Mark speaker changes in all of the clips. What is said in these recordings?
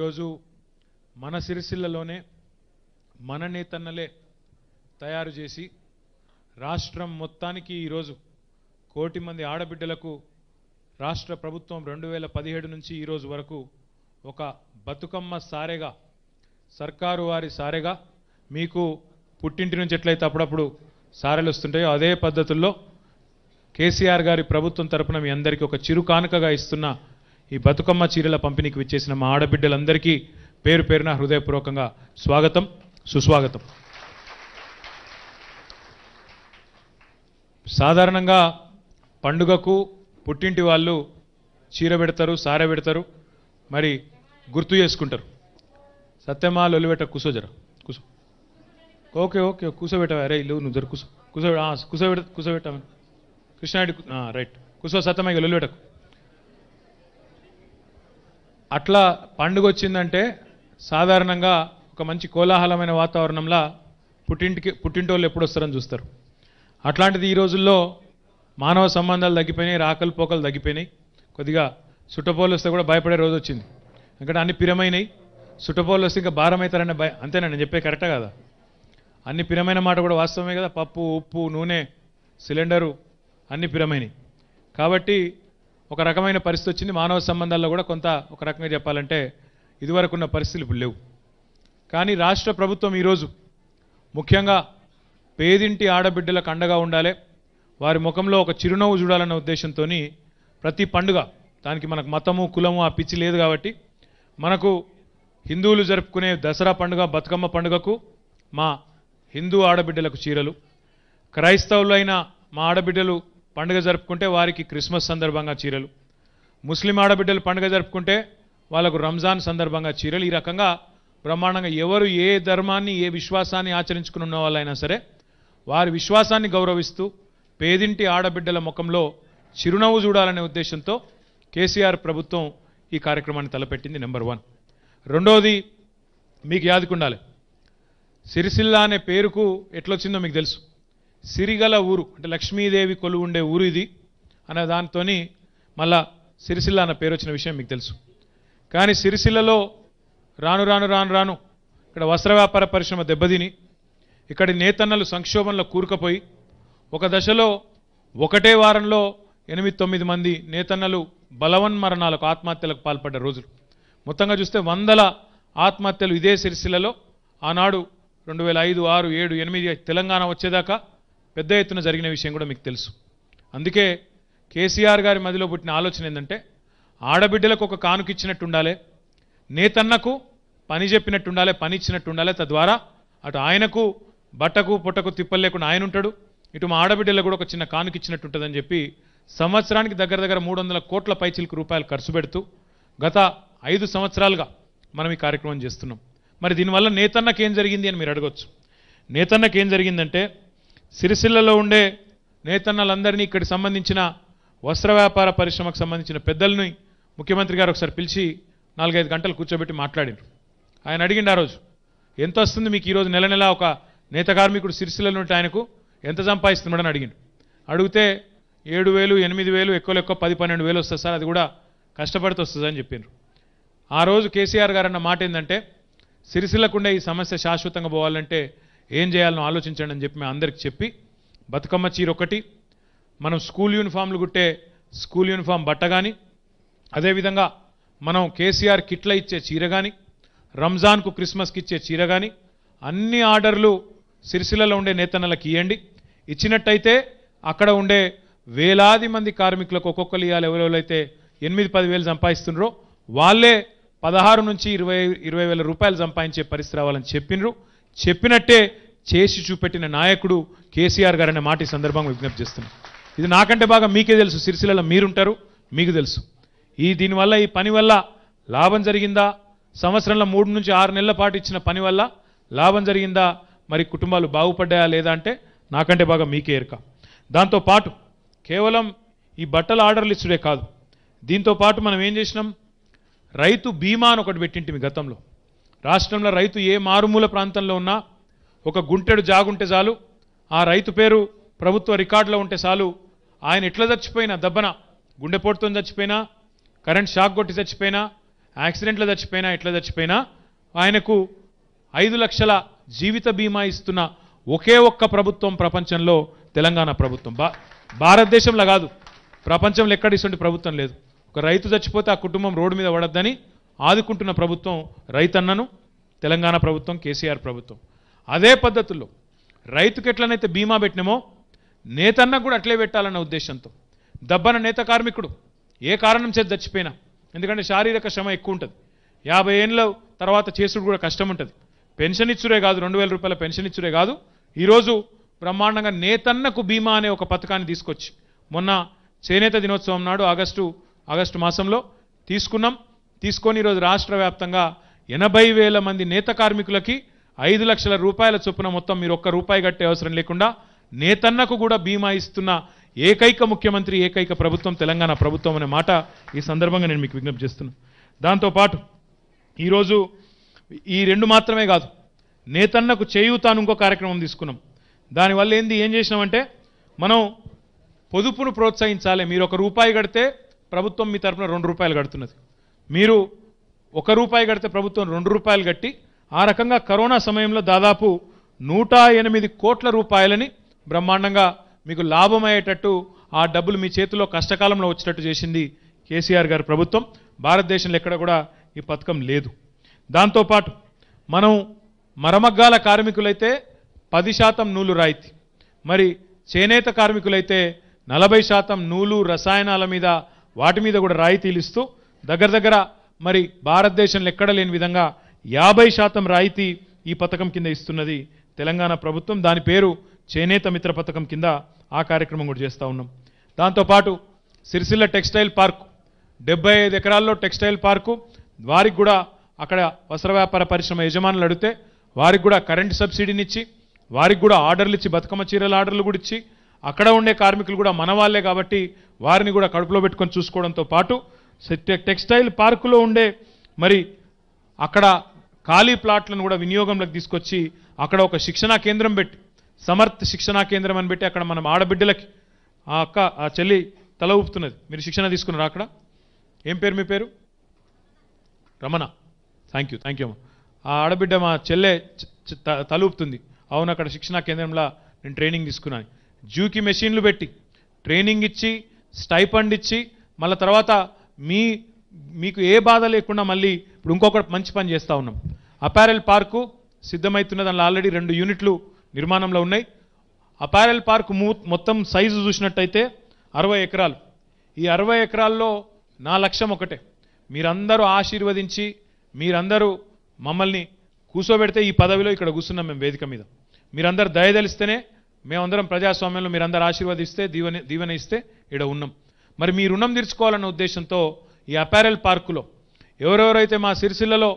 Speaker 1: ఈరోజు మన సిరిసిల్లలోనే మన నేతన్నలే తయారు చేసి రాష్ట్రం మొత్తానికి ఈరోజు కోటి మంది ఆడబిడ్డలకు రాష్ట్ర ప్రభుత్వం రెండు వేల పదిహేడు నుంచి ఈరోజు వరకు ఒక బతుకమ్మ సారెగా సర్కారు వారి సారెగా మీకు పుట్టింటి నుంచి ఎట్లయితే అప్పుడప్పుడు సారెలు వస్తుంటాయో అదే పద్ధతుల్లో కేసీఆర్ గారి ప్రభుత్వం తరపున మీ అందరికీ ఒక చిరు ఇస్తున్న ఈ బతుకమ్మ చీరల పంపిణీకి విచ్చేసిన మా ఆడబిడ్డలందరికీ పేరు పేరున హృదయపూర్వకంగా స్వాగతం సుస్వాగతం సాధారణంగా పండుగకు పుట్టింటి వాళ్ళు చీర పెడతారు సార పెడతారు మరి గుర్తు చేసుకుంటారు సత్యమా లొలిబెట్ట కుసో జర కుసో ఓకే ఓకే కూసోబెట్టావా అరే ఇల్లు నువ్వు జర కుసో కూసో కూసోబెడ కూసోబెట్టామని కృష్ణాడి రైట్ కుసో సత్యమా ఇక లొలిబెట్టకు అట్లా పండుగ వచ్చిందంటే సాధారణంగా ఒక మంచి కోలాహలమైన వాతావరణంలో పుట్టింటికి పుట్టింటోళ్ళు ఎప్పుడు వస్తారని చూస్తారు అట్లాంటిది ఈ రోజుల్లో మానవ సంబంధాలు తగ్గిపోయినాయి రాకలు పోకలు తగ్గిపోయినాయి కొద్దిగా సుట్టపోలు వస్తే కూడా భయపడే రోజు వచ్చింది ఎందుకంటే అన్ని పిరమైనవి సుట్టపోలు వస్తే ఇంకా భారం అవుతారనే భయం అంతేనండి నేను చెప్పే కరెక్టే కదా అన్ని పిరమైన మాట కూడా వాస్తవమే కదా పప్పు ఉప్పు నూనె సిలిండరు అన్ని పిరమైనవి కాబట్టి ఒక రకమైన పరిస్థితి వచ్చింది మానవ సంబంధాల్లో కూడా కొంత ఒక రకంగా చెప్పాలంటే ఇదివరకున్న పరిస్థితులు ఇప్పుడు లేవు కానీ రాష్ట్ర ప్రభుత్వం ఈరోజు ముఖ్యంగా పేదింటి ఆడబిడ్డలకు అండగా ఉండాలి వారి ముఖంలో ఒక చిరునవ్వు చూడాలన్న ఉద్దేశంతో ప్రతి పండుగ దానికి మనకు మతము కులము ఆ పిచ్చి లేదు కాబట్టి మనకు హిందువులు జరుపుకునే దసరా పండుగ బతుకమ్మ పండుగకు మా హిందూ ఆడబిడ్డలకు చీరలు క్రైస్తవులైన మా ఆడబిడ్డలు పండుగ జరుపుకుంటే వారికి క్రిస్మస్ సందర్భంగా చీరలు ముస్లిం ఆడబిడ్డలు పండుగ జరుపుకుంటే వాళ్ళకు రంజాన్ సందర్భంగా చీరలు ఈ రకంగా బ్రహ్మాండంగా ఎవరు ఏ ధర్మాన్ని ఏ విశ్వాసాన్ని ఆచరించుకుని ఉన్న వాళ్ళైనా సరే వారి విశ్వాసాన్ని గౌరవిస్తూ పేదింటి ఆడబిడ్డల ముఖంలో చిరునవ్వు చూడాలనే ఉద్దేశంతో కేసీఆర్ ప్రభుత్వం ఈ కార్యక్రమాన్ని తలపెట్టింది నెంబర్ వన్ రెండోది మీకు యాదుకుండాలి సిరిసిల్ల అనే పేరుకు ఎట్లొచ్చిందో మీకు తెలుసు సిరిగల ఊరు అంటే లక్ష్మీదేవి కొలువు ఉండే ఊరు ఇది అనే దాంతో మళ్ళా సిరిసిల్ల అన్న పేరు వచ్చిన విషయం మీకు తెలుసు కానీ సిరిసిల్లలో రాను రాను రాను రాను ఇక్కడ వస్త్ర వ్యాపార పరిశ్రమ దెబ్బతిని ఇక్కడి నేతన్నలు సంక్షోభంలో కూరుకుపోయి ఒక దశలో ఒకటే వారంలో ఎనిమిది తొమ్మిది మంది నేతన్నలు బలవన్మరణాలకు ఆత్మహత్యలకు పాల్పడ్డ రోజులు మొత్తంగా చూస్తే వందల ఆత్మహత్యలు ఇదే సిరిసిల్లలో ఆనాడు రెండు వేల ఐదు ఆరు ఏడు ఎనిమిది తెలంగాణ వచ్చేదాకా పెద్ద ఎత్తున జరిగిన విషయం కూడా మీకు తెలుసు అందుకే కేసీఆర్ గారి మదిలో పుట్టిన ఆలోచన ఏంటంటే ఆడబిడ్డలకు ఒక ఇచ్చినట్టు ఉండాలి నేతన్నకు పని చెప్పినట్టు ఉండాలి పని ఇచ్చినట్టు ఉండాలి తద్వారా అటు ఆయనకు బట్టకు పుట్టకు తిప్పలు లేకుండా ఆయన ఉంటాడు ఇటు మా ఆడబిడ్డలకు కూడా ఒక చిన్న ఇచ్చినట్టు ఉంటుందని చెప్పి సంవత్సరానికి దగ్గర దగ్గర మూడు వందల కోట్ల పైచిలకు రూపాయలు ఖర్చు పెడుతూ గత ఐదు సంవత్సరాలుగా మనం ఈ కార్యక్రమం చేస్తున్నాం మరి దీనివల్ల నేతన్నకేం జరిగింది అని మీరు అడగచ్చు నేతన్నకేం జరిగిందంటే సిరిసిల్లలో ఉండే నేతన్నలందరినీ ఇక్కడికి సంబంధించిన వస్త్ర వ్యాపార పరిశ్రమకు సంబంధించిన పెద్దల్ని ముఖ్యమంత్రి గారు ఒకసారి పిలిచి నాలుగైదు గంటలు కూర్చోబెట్టి మాట్లాడారు ఆయన అడిగిండు ఆ రోజు ఎంత వస్తుంది మీకు ఈరోజు నెల నెల ఒక నేత కార్మికుడు సిరిసిల్లలో ఉంటే ఆయనకు ఎంత సంపాదిస్తున్నాడని అడిగిండు అడిగితే ఏడు వేలు ఎనిమిది వేలు ఎక్కువ ఎక్కువ పది పన్నెండు వేలు వస్తుంది సార్ అది కూడా కష్టపడితే వస్తుందని చెప్పినారు ఆ రోజు కేసీఆర్ గారు అన్న మాట ఏంటంటే సిరిసిల్లకుండా ఈ సమస్య శాశ్వతంగా పోవాలంటే ఏం చేయాలనో ఆలోచించండి అని చెప్పి మేము అందరికి చెప్పి బతుకమ్మ చీర ఒకటి మనం స్కూల్ యూనిఫామ్లు కుట్టే స్కూల్ యూనిఫామ్ బట్ట కానీ అదేవిధంగా మనం కేసీఆర్ కిట్ల ఇచ్చే చీర కానీ రంజాన్కు క్రిస్మస్కి ఇచ్చే చీర కానీ అన్ని ఆర్డర్లు సిరిసిల్లలో ఉండే నేతన్నలకు ఇవ్వండి ఇచ్చినట్టయితే అక్కడ ఉండే వేలాది మంది కార్మికులకు ఒక్కొక్కరు ఇవ్వాలి ఎవరెవరైతే ఎనిమిది పది వేలు సంపాదిస్తున్నారో వాళ్ళే పదహారు నుంచి ఇరవై ఇరవై వేల రూపాయలు సంపాదించే పరిస్థితి రావాలని చెప్పినారు చెప్పినట్టే చేసి చూపెట్టిన నాయకుడు కేసీఆర్ గారు అనే మాట ఈ సందర్భంగా విజ్ఞప్తి చేస్తున్నాం ఇది నాకంటే బాగా మీకే తెలుసు సిరిసిల్లలో మీరుంటారు మీకు తెలుసు ఈ దీనివల్ల ఈ పని వల్ల లాభం జరిగిందా సంవత్సరంలో మూడు నుంచి ఆరు నెలల పాటు ఇచ్చిన పని వల్ల లాభం జరిగిందా మరి కుటుంబాలు బాగుపడ్డాయా లేదా అంటే నాకంటే బాగా మీకే ఎరుక దాంతోపాటు కేవలం ఈ బట్టల ఆర్డర్లు ఇచ్చుడే కాదు దీంతోపాటు మనం ఏం చేసినాం రైతు బీమా అని ఒకటి పెట్టింటిమి గతంలో రాష్ట్రంలో రైతు ఏ మారుమూల ప్రాంతంలో ఉన్నా ఒక గుంటెడు జాగుంటే చాలు ఆ రైతు పేరు ప్రభుత్వ రికార్డులో ఉంటే చాలు ఆయన ఎట్లా చచ్చిపోయినా దెబ్బన గుండెపోటుతో చచ్చిపోయినా కరెంట్ షాక్ కొట్టి చచ్చిపోయినా యాక్సిడెంట్లో చచ్చిపోయినా ఎట్లా చచ్చిపోయినా ఆయనకు ఐదు లక్షల జీవిత బీమా ఇస్తున్న ఒకే ఒక్క ప్రభుత్వం ప్రపంచంలో తెలంగాణ ప్రభుత్వం బా భారతదేశంలో కాదు ప్రపంచంలో ఎక్కడ ఇటువంటి ప్రభుత్వం లేదు ఒక రైతు చచ్చిపోతే ఆ కుటుంబం రోడ్డు మీద పడద్దని ఆదుకుంటున్న ప్రభుత్వం రైతన్నను తెలంగాణ ప్రభుత్వం కేసీఆర్ ప్రభుత్వం అదే పద్ధతుల్లో రైతుకి ఎట్లనైతే బీమా పెట్టినమో నేతన్న కూడా అట్లే పెట్టాలన్న ఉద్దేశంతో దబ్బన నేత కార్మికుడు ఏ కారణం చేత చచ్చిపోయినా ఎందుకంటే శారీరక శ్రమ ఎక్కువ ఉంటుంది యాభై ఏళ్ళ తర్వాత చేసుడు కూడా కష్టం ఉంటుంది పెన్షన్ ఇచ్చురే కాదు రెండు వేల రూపాయల పెన్షన్ ఇచ్చురే కాదు ఈరోజు బ్రహ్మాండంగా నేతన్నకు బీమా అనే ఒక పథకాన్ని తీసుకొచ్చి మొన్న చేనేత దినోత్సవం నాడు ఆగస్టు ఆగస్టు మాసంలో తీసుకున్నాం తీసుకొని ఈరోజు రాష్ట్ర వ్యాప్తంగా ఎనభై వేల మంది నేత కార్మికులకి ఐదు లక్షల రూపాయల చొప్పున మొత్తం మీరు ఒక్క రూపాయి కట్టే అవసరం లేకుండా నేతన్నకు కూడా బీమా ఇస్తున్న ఏకైక ముఖ్యమంత్రి ఏకైక ప్రభుత్వం తెలంగాణ ప్రభుత్వం అనే మాట ఈ సందర్భంగా నేను మీకు విజ్ఞప్తి చేస్తున్నాను దాంతోపాటు ఈరోజు ఈ రెండు మాత్రమే కాదు నేతన్నకు చేయూతాను ఇంకో కార్యక్రమం తీసుకున్నాం దానివల్ల ఏంది ఏం చేసినామంటే మనం పొదుపును ప్రోత్సహించాలి మీరు ఒక రూపాయి కడితే ప్రభుత్వం మీ తరఫున రెండు రూపాయలు కడుతున్నది మీరు ఒక రూపాయి కడితే ప్రభుత్వం రెండు రూపాయలు కట్టి ఆ రకంగా కరోనా సమయంలో దాదాపు నూట ఎనిమిది కోట్ల రూపాయలని బ్రహ్మాండంగా మీకు లాభమయ్యేటట్టు ఆ డబ్బులు మీ చేతిలో కష్టకాలంలో వచ్చేటట్టు చేసింది కేసీఆర్ గారి ప్రభుత్వం భారతదేశంలో ఎక్కడ కూడా ఈ పథకం లేదు దాంతోపాటు మనం మరమగ్గాల కార్మికులైతే పది శాతం నూలు రాయితీ మరి చేనేత కార్మికులైతే నలభై శాతం నూలు రసాయనాల మీద వాటి మీద కూడా రాయితీలు ఇస్తూ దగ్గర దగ్గర మరి భారతదేశంలో ఎక్కడ లేని విధంగా యాభై శాతం రాయితీ ఈ పథకం కింద ఇస్తున్నది తెలంగాణ ప్రభుత్వం దాని పేరు చేనేత మిత్ర పథకం కింద ఆ కార్యక్రమం కూడా చేస్తూ ఉన్నాం దాంతోపాటు సిరిసిల్ల టెక్స్టైల్ పార్కు డెబ్బై ఐదు ఎకరాల్లో టెక్స్టైల్ పార్కు వారికి కూడా అక్కడ వస్త్ర వ్యాపార పరిశ్రమ యజమానులు అడిగితే వారికి కూడా కరెంటు సబ్సిడీని ఇచ్చి వారికి కూడా ఆర్డర్లు ఇచ్చి బతుకమ్మ చీరల ఆర్డర్లు కూడా ఇచ్చి అక్కడ ఉండే కార్మికులు కూడా మన వాళ్ళే కాబట్టి వారిని కూడా కడుపులో పెట్టుకొని చూసుకోవడంతో పాటు టెక్స్టైల్ పార్కులో ఉండే మరి అక్కడ ఖాళీ ప్లాట్లను కూడా వినియోగంలోకి తీసుకొచ్చి అక్కడ ఒక శిక్షణా కేంద్రం పెట్టి సమర్థ శిక్షణా కేంద్రం అని పెట్టి అక్కడ మనం ఆడబిడ్డలకి ఆ అక్క ఆ చెల్లి తల ఊపుతున్నది మీరు శిక్షణ తీసుకున్నారు అక్కడ ఏం పేరు మీ పేరు Ramana thank you thank you ఆ ఆడబిడ్డ మా చెల్లె తలూపుతుంది అవును అక్కడ శిక్షణా కేంద్రంలో నేను ట్రైనింగ్ తీసుకున్నాను జూకి మెషిన్లు పెట్టి ట్రైనింగ్ ఇచ్చి స్టైపండ్ ఇచ్చి మళ్ళీ తర్వాత మీ మీకు ఏ బాధ లేకుండా మళ్ళీ ఇప్పుడు ఇంకొకటి మంచి పని చేస్తూ ఉన్నాం అపారెల్ పార్కు సిద్ధమవుతున్న దానిలో ఆల్రెడీ రెండు యూనిట్లు నిర్మాణంలో ఉన్నాయి అపారెల్ పార్క్ మొత్తం సైజు చూసినట్టయితే అరవై ఎకరాలు ఈ అరవై ఎకరాల్లో నా లక్ష్యం ఒకటే మీరందరూ ఆశీర్వదించి మీరందరూ మమ్మల్ని కూర్చోబెడితే ఈ పదవిలో ఇక్కడ కూర్చున్నాం మేము వేదిక మీద మీరందరూ దయదలిస్తేనే మేమందరం ప్రజాస్వామ్యంలో మీరందరూ ఆశీర్వదిస్తే దీవెన దీవెన ఇస్తే ఇక్కడ ఉన్నాం మరి మీ రుణం తీర్చుకోవాలన్న ఉద్దేశంతో ఈ అపారెల్ పార్కులో ఎవరెవరైతే మా సిరిసిల్లలో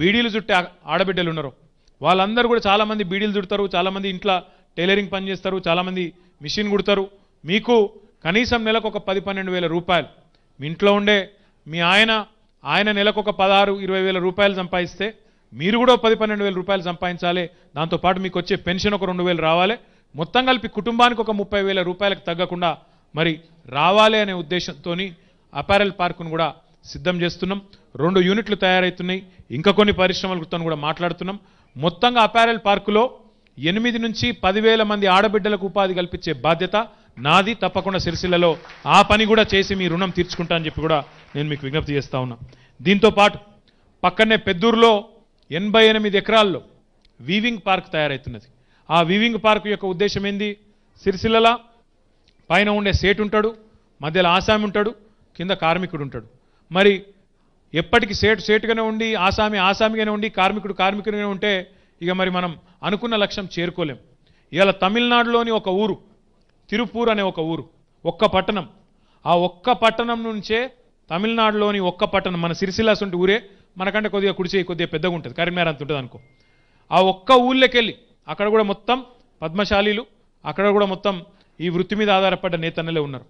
Speaker 1: బీడీలు చుట్టే ఆడబిడ్డలు ఉన్నారో వాళ్ళందరూ కూడా చాలామంది బీడీలు చుడతారు చాలామంది ఇంట్లో టైలరింగ్ పని చేస్తారు చాలామంది మిషన్ కుడతారు మీకు కనీసం నెలకు ఒక పది పన్నెండు వేల రూపాయలు మీ ఇంట్లో ఉండే మీ ఆయన ఆయన నెలకు ఒక పదహారు ఇరవై వేల రూపాయలు సంపాదిస్తే మీరు కూడా పది పన్నెండు వేల రూపాయలు సంపాదించాలి దాంతోపాటు మీకు వచ్చే పెన్షన్ ఒక రెండు వేలు రావాలి మొత్తం కలిపి కుటుంబానికి ఒక ముప్పై వేల రూపాయలకు తగ్గకుండా మరి రావాలి అనే ఉద్దేశంతో అపారెల్ పార్కును కూడా సిద్ధం చేస్తున్నాం రెండు యూనిట్లు తయారవుతున్నాయి ఇంకా కొన్ని పరిశ్రమలతో కూడా మాట్లాడుతున్నాం మొత్తంగా అపారెల్ పార్కులో ఎనిమిది నుంచి పదివేల మంది ఆడబిడ్డలకు ఉపాధి కల్పించే బాధ్యత నాది తప్పకుండా సిరిసిల్లలో ఆ పని కూడా చేసి మీ రుణం తీర్చుకుంటా అని చెప్పి కూడా నేను మీకు విజ్ఞప్తి చేస్తా ఉన్నా దీంతో పాటు పక్కనే పెద్దూరులో ఎనభై ఎనిమిది ఎకరాల్లో వీవింగ్ పార్క్ తయారవుతున్నది ఆ వీవింగ్ పార్క్ యొక్క ఉద్దేశం ఏంది సిరిసిల్లలా పైన ఉండే సేట్ ఉంటాడు మధ్యలో ఆసామి ఉంటాడు కింద కార్మికుడు ఉంటాడు మరి ఎప్పటికీ సేటు సేటుగానే ఉండి ఆసామి ఆసామిగానే ఉండి కార్మికుడు కార్మికుడిగానే ఉంటే ఇక మరి మనం అనుకున్న లక్ష్యం చేరుకోలేం ఇవాళ తమిళనాడులోని ఒక ఊరు తిరుపూర్ అనే ఒక ఊరు ఒక్క పట్టణం ఆ ఒక్క పట్టణం నుంచే తమిళనాడులోని ఒక్క పట్టణం మన సిరిసిల్లాస్ ఉంటే ఊరే మనకంటే కొద్దిగా కుడిచే కొద్దిగా పెద్దగా ఉంటుంది కరీంనగర్ అంత ఉంటుంది అనుకో ఆ ఒక్క ఊళ్ళోకెళ్ళి అక్కడ కూడా మొత్తం పద్మశాలీలు అక్కడ కూడా మొత్తం ఈ వృత్తి మీద ఆధారపడ్డ నేతన్నలే ఉన్నారు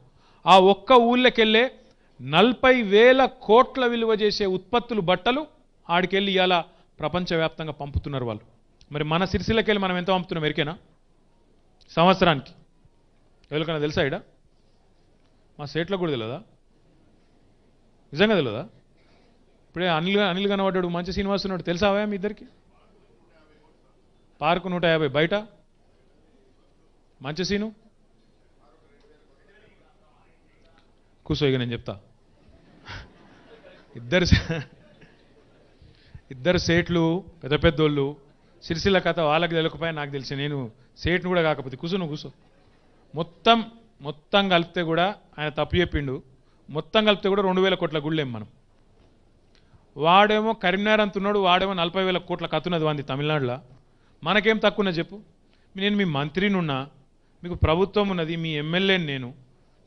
Speaker 1: ఆ ఒక్క ఊళ్ళకెళ్ళే నలభై వేల కోట్ల విలువ చేసే ఉత్పత్తులు బట్టలు ఆడికెళ్ళి ఇవాళ ప్రపంచవ్యాప్తంగా పంపుతున్నారు వాళ్ళు మరి మన సిరిసిల్లకెళ్ళి మనం ఎంత పంపుతున్నాం ఎరికేనా సంవత్సరానికి ఎవరికైనా తెలుసా ఇడా మా సేట్లో కూడా తెలియదా నిజంగా తెలియదా ఇప్పుడే అనిల్ అనిల్ కనబడ్డాడు మంచి శ్రీనివాస్ ఉన్నాడు తెలుసావా మీ ఇద్దరికి పార్కు నూట యాభై బయట మంచి సీను కూర్చో నేను చెప్తా ఇద్దరు ఇద్దరు సేట్లు పెద్ద పెద్దోళ్ళు సిరిసిల్ల కథ వాళ్ళకి తెలియకపోయినా నాకు తెలిసి నేను సేట్ను కూడా కాకపోతే నువ్వు కూర్చో మొత్తం మొత్తం కలిపితే కూడా ఆయన తప్పు చెప్పిండు మొత్తం కలిపితే కూడా రెండు వేల కోట్ల గుళ్ళేం మనం వాడేమో కరీంనగర్ అంటున్నాడు వాడేమో నలభై వేల కోట్ల కత్తున్నది వంది తమిళనాడులో మనకేం తక్కువన్నా చెప్పు నేను మీ ఉన్నా మీకు ప్రభుత్వం ఉన్నది మీ ఎమ్మెల్యేని నేను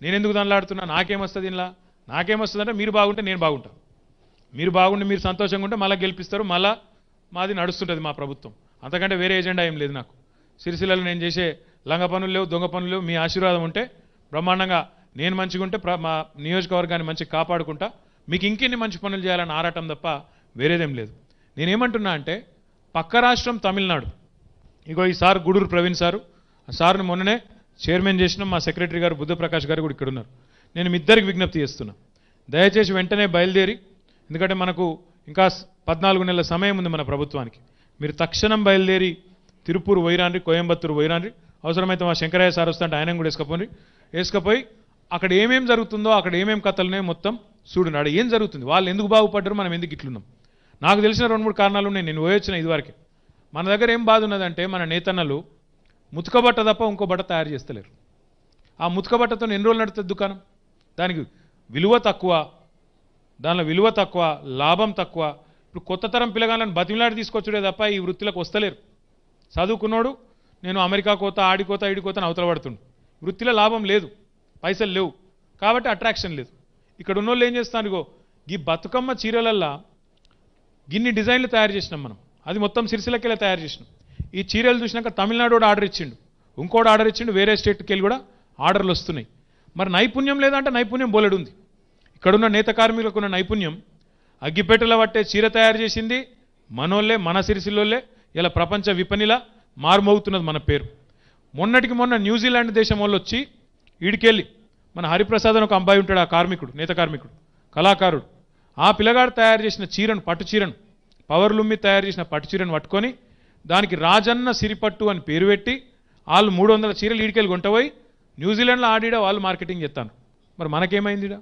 Speaker 1: నేను ఎందుకు దానిలాడుతున్నా నాకేమొస్తుంది దీనిలా నాకేమొస్తుందంటే మీరు బాగుంటే నేను బాగుంటాను మీరు బాగుండి మీరు సంతోషంగా ఉంటే మళ్ళీ గెలిపిస్తారు మళ్ళా మాది నడుస్తుంటుంది మా ప్రభుత్వం అంతకంటే వేరే ఎజెండా ఏం లేదు నాకు సిరిసిల్లలు నేను చేసే లంగ పనులు లేవు దొంగ పనులు లేవు మీ ఆశీర్వాదం ఉంటే బ్రహ్మాండంగా నేను మంచిగా ఉంటే మా నియోజకవర్గాన్ని మంచిగా కాపాడుకుంటా మీకు ఇంకెన్ని మంచి పనులు చేయాలని ఆరాటం తప్ప వేరేదేం లేదు నేనేమంటున్నా అంటే పక్క రాష్ట్రం తమిళనాడు ఇగో ఈసారి గుడూరు ప్రవీణ్ సారు సార్ను మొన్ననే చైర్మన్ చేసిన మా సెక్రటరీ గారు బుద్ధప్రకాష్ గారు కూడా ఇక్కడ ఉన్నారు నేను మీ ఇద్దరికి విజ్ఞప్తి చేస్తున్నా దయచేసి వెంటనే బయలుదేరి ఎందుకంటే మనకు ఇంకా పద్నాలుగు నెలల సమయం ఉంది మన ప్రభుత్వానికి మీరు తక్షణం బయలుదేరి తిరుపూర్ వైరాన్రి కోయంబత్తూరు వైరాన్రి అవసరమైతే మా శంకరయ్య సార్ వస్తే అంటే ఆయన కూడా వేసుకపోయి వేసుకపోయి అక్కడ ఏమేం జరుగుతుందో అక్కడ ఏమేం కథలనే మొత్తం చూడండి అక్కడ ఏం జరుగుతుంది వాళ్ళు ఎందుకు బాగుపడ్డారు మనం ఎందుకు ఇట్లున్నాం నాకు తెలిసిన రెండు మూడు కారణాలు ఉన్నాయి నేను పోయొచ్చిన ఇదివరకే మన దగ్గర ఏం బాధ ఉన్నదంటే మన నేతన్నలు బట్ట తప్ప ఇంకో బట్ట తయారు చేస్తలేరు ఆ బట్టతో ఎన్ని రోజులు నడుతుంది దుకాణం దానికి విలువ తక్కువ దానిలో విలువ తక్కువ లాభం తక్కువ ఇప్పుడు కొత్త తరం పిల్లగాళ్ళని బతిమిలాడి తీసుకొచ్చుడే తప్ప ఈ వృత్తిలోకి వస్తలేరు చదువుకున్నాడు నేను అమెరికా కోత ఆడికోత ఈడికోతని అవతల పడుతుండు వృత్తిలో లాభం లేదు పైసలు లేవు కాబట్టి అట్రాక్షన్ లేదు ఇక్కడ ఉన్నోళ్ళు ఏం చేస్తానుగో ఈ బతుకమ్మ చీరలల్లా గిన్ని డిజైన్లు తయారు చేసినాం మనం అది మొత్తం సిరిసిలకెళ్ళి తయారు చేసినాం ఈ చీరలు చూసినాక తమిళనాడు ఆర్డర్ ఇచ్చిండు ఇంకోటి ఆర్డర్ ఇచ్చిండు వేరే స్టేట్కి వెళ్ళి కూడా ఆర్డర్లు వస్తున్నాయి మరి నైపుణ్యం లేదంటే నైపుణ్యం బోలెడుంది ఇక్కడున్న నేత కార్మికులకు ఉన్న నైపుణ్యం అగ్గిపెట్టెల పట్టే చీర తయారు చేసింది మనోళ్ళే మన సిరిసిల్లోళ్ళే ఇలా ప్రపంచ విపణిలా మారుమోగుతున్నది మన పేరు మొన్నటికి మొన్న న్యూజిలాండ్ దేశం వాళ్ళు వచ్చి ఈడికెళ్ళి మన హరిప్రసాద్ అని ఒక అబ్బాయి ఉంటాడు ఆ కార్మికుడు నేత కార్మికుడు కళాకారుడు ఆ పిల్లగాడు తయారు చేసిన చీరను పట్టు చీరను పవర్లుమ్మి తయారు చేసిన పట్టు చీరను పట్టుకొని దానికి రాజన్న సిరిపట్టు అని పేరు పెట్టి వాళ్ళు మూడు వందల చీరలు ఈడికెళ్ళి కొంటపోయి న్యూజిలాండ్లో ఆడిడా వాళ్ళు మార్కెటింగ్ చేస్తాను మరి మనకేమైందిడా